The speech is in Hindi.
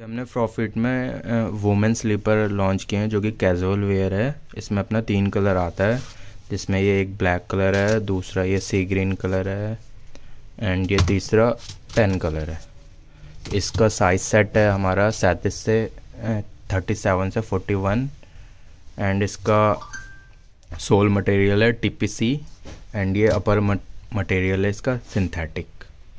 हमने प्रॉफिट में वुमेन स्लीपर लॉन्च किए हैं जो कि कैजुअल वेयर है इसमें अपना तीन कलर आता है जिसमें ये एक ब्लैक कलर है दूसरा ये सी ग्रीन कलर है एंड ये तीसरा टेन कलर है इसका साइज सेट है हमारा सैंतीस से थर्टी सेवन से फोर्टी वन एंड इसका सोल मटेरियल है टीपीसी एंड ये अपर मटेरियल है इसका सिंथेटिक